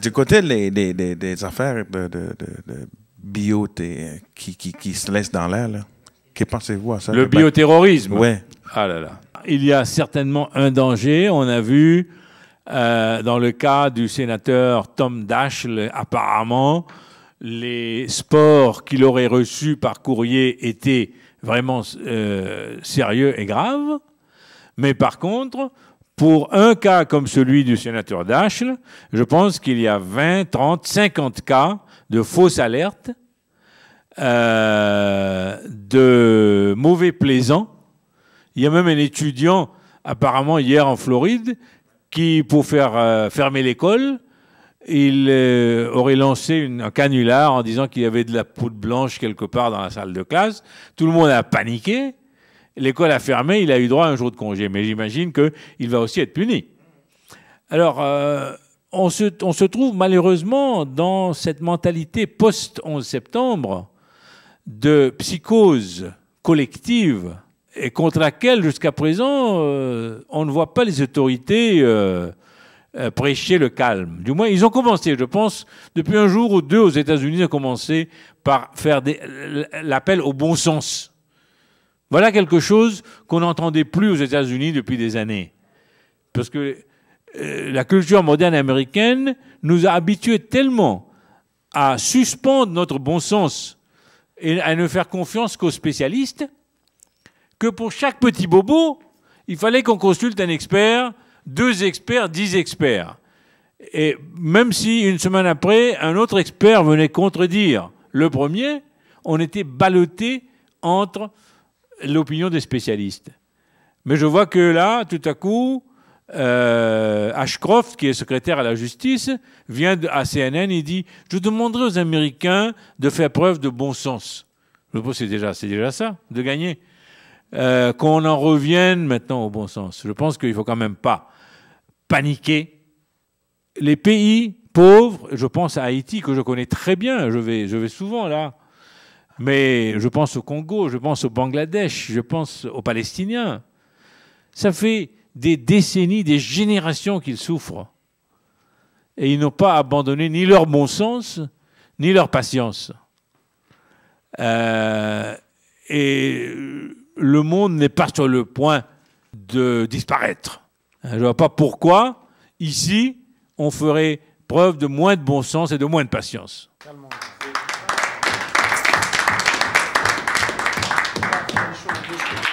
du côté des, affaires de, de, bio euh, qui, se laissent dans l'air, Que pensez-vous à ça? Le ben- bioterrorisme. Oui. Ah là là. Il y a certainement un danger. On a vu euh, dans le cas du sénateur Tom Dash, apparemment, les sports qu'il aurait reçus par courrier étaient vraiment euh, sérieux et graves. Mais par contre, pour un cas comme celui du sénateur Daschle, je pense qu'il y a 20, 30, 50 cas de fausses alertes, euh, de mauvais plaisants. Il y a même un étudiant, apparemment hier en Floride, qui, pour faire euh, fermer l'école, il euh, aurait lancé un canular en disant qu'il y avait de la poudre blanche quelque part dans la salle de classe. Tout le monde a paniqué l'école a fermé, il a eu droit à un jour de congé. Mais j'imagine qu'il va aussi être puni. Alors, euh, on, se, trouve malheureusement dans cette mentalité post-11 septembre de psychose collective et contre laquelle, jusqu'à présent, euh, on ne voit pas les autorités euh, prêcher le calme. Du moins, ils ont commencé, je pense, depuis un jour ou deux aux États-Unis, ils ont commencé par faire l'appel au bon sens. Voilà quelque chose qu'on n'entendait plus aux États-Unis depuis des années. Parce que euh, la culture moderne américaine nous a habitués tellement à suspendre notre bon sens et à ne faire confiance qu'aux spécialistes que pour chaque petit bobo, il fallait qu'on consulte un expert, deux experts, dix experts. Et même si une semaine après, un autre expert venait contredire le premier, on était ballotté entre l'opinion des spécialistes. Mais je vois que là, tout à coup, euh, Ashcroft, qui est secrétaire à la justice, vient à CNN et dit Je demanderai aux Américains de faire preuve de bon sens. Je pense c'est déjà, c'est déjà ça, de gagner. Euh, qu'on en revienne maintenant au bon sens. Je pense qu'il faut quand même pas paniquer. Les pays pauvres, je pense à Haïti, que je connais très bien, je vais, je vais souvent là, mais je pense au Congo, je pense au Bangladesh, je pense aux Palestiniens. Ça fait des décennies, des générations qu'ils souffrent. Et ils n'ont pas abandonné ni leur bon sens, ni leur patience. Euh, et le monde n'est pas sur le point de disparaître. Je ne vois pas pourquoi, ici, on ferait preuve de moins de bon sens et de moins de patience. Thank you.